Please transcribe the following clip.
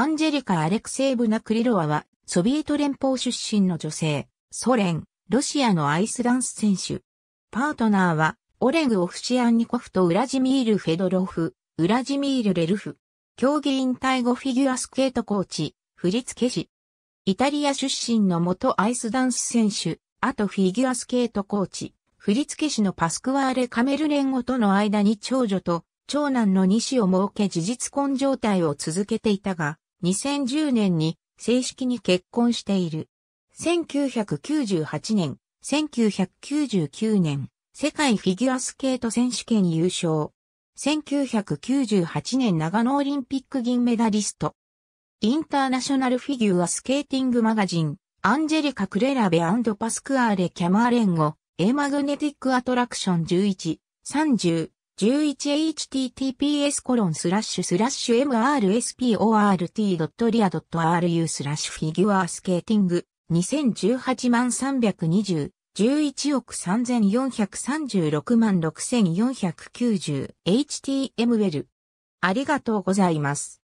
アンジェリカ・アレクセイブナ・クリロワは、ソビエト連邦出身の女性、ソ連、ロシアのアイスダンス選手。パートナーは、オレグ・オフシアンニコフとウラジミール・フェドロフ、ウラジミール・レルフ。競技引退後フィギュアスケートコーチ、振付師。イタリア出身の元アイスダンス選手、あとフィギュアスケートコーチ、振付師のパスクワーレ・カメルンゴとの間に長女と長男の2を設け事実婚状態を続けていたが、2010年に正式に結婚している。1998年、1999年、世界フィギュアスケート選手権優勝。1998年長野オリンピック銀メダリスト。インターナショナルフィギュアスケーティングマガジン、アンジェリカ・クレラベパスクアーレ・キャマーレンゴ、エマグネティック・アトラクション11、30、11https コロンスラッシュスラッシュ mrsport.ria.ru スラッシュフィギュアスケーティング2018万320 11億3436万 6490html ありがとうございます。